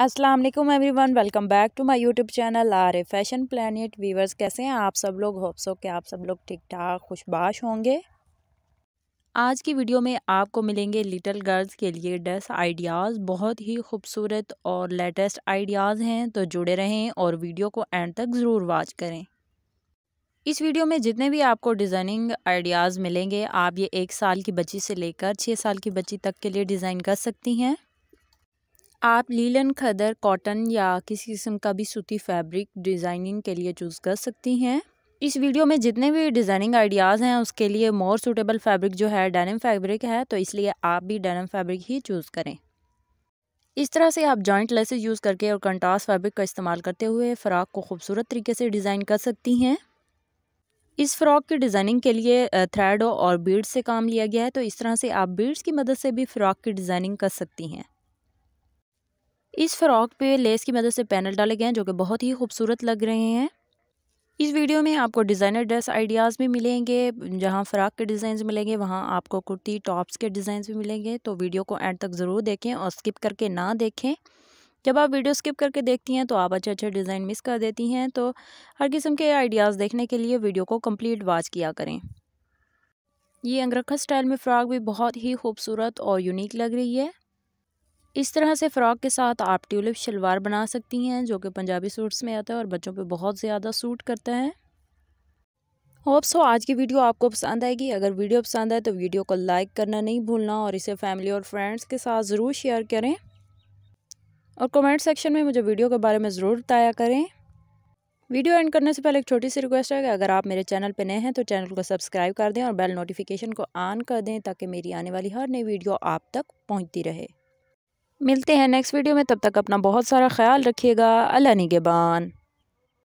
अस्सलाम वालेकुम everyone welcome back to my YouTube channel R A fashion planet viewers कैसे हैं आप सब लोग होप्सो के आप सब लोग ठीक ठाक खुशबाश होंगे आज की वीडियो में आपको मिलेंगे लिटिल गर्ल्स के लिए ड्रेस आइडियाज़ बहुत ही खूबसूरत और लेटेस्ट आइडियाज़ हैं तो जुड़े रहें और वीडियो को एंड तक ज़रूर वॉच करें इस वीडियो में जितने भी आपको डिज़ाइनिंग आइडियाज़ मिलेंगे आप ये एक साल की बच्ची से लेकर छः साल की बच्ची तक के लिए डिज़ाइन कर सकती हैं आप लीलन खदर कॉटन या किसी किस्म का भी सूती फैब्रिक डिज़ाइनिंग के लिए चूज़ कर सकती हैं इस वीडियो में जितने भी डिज़ाइनिंग आइडियाज़ हैं उसके लिए मोर सूटेबल फैब्रिक जो है डेनिम फैब्रिक है तो इसलिए आप भी डेनिम फैब्रिक ही चूज़ करें इस तरह से आप जॉइंट लेसेज यूज़ करके और कंटास फैब्रिक का इस्तेमाल करते हुए फ़्राक को खूबसूरत तरीके से डिज़ाइन कर सकती हैं इस फ्रॉक की डिज़ाइनिंग के लिए थ्रेड और बीड्स से काम लिया गया है तो इस तरह से आप बीड्स की मदद से भी फ़्रॉक की डिज़ाइनिंग कर सकती हैं इस फ्रॉक पे लेस की मदद से पैनल डाले गए हैं जो कि बहुत ही खूबसूरत लग रहे हैं इस वीडियो में आपको डिज़ाइनर ड्रेस आइडियाज़ भी मिलेंगे जहां फ़्राक के डिज़ाइन मिलेंगे वहां आपको कुर्ती टॉप्स के डिज़ाइन भी मिलेंगे तो वीडियो को एंड तक ज़रूर देखें और स्किप करके ना देखें जब आप वीडियो स्किप करके देखती हैं तो आप अच्छे अच्छे डिज़ाइन मिस कर देती हैं तो हर किस्म के आइडियाज़ देखने के लिए वीडियो को कम्प्लीट वॉच किया करें ये अंगरखा स्टाइल में फ़्राक भी बहुत ही खूबसूरत और यूनिक लग रही है इस तरह से फ़्रॉक के साथ आप ट्यूलिप शलवार बना सकती हैं जो कि पंजाबी सूट्स में आता है और बच्चों पे बहुत ज़्यादा सूट करता है होप्स सो आज की वीडियो आपको पसंद आएगी अगर वीडियो पसंद आए तो वीडियो को लाइक करना नहीं भूलना और इसे फैमिली और फ्रेंड्स के साथ ज़रूर शेयर करें और कमेंट सेक्शन में मुझे वीडियो के बारे में ज़रूर बताया करें वीडियो एंड करने से पहले एक छोटी सी रिक्वेस्ट है कि अगर आप मेरे चैनल पर नए हैं तो चैनल को सब्सक्राइब कर दें और बेल नोटिफिकेशन को ऑन कर दें ताकि मेरी आने वाली हर नई वीडियो आप तक पहुँचती रहे मिलते हैं नेक्स्ट वीडियो में तब तक अपना बहुत सारा ख्याल रखिएगा अल्लाह निगेबान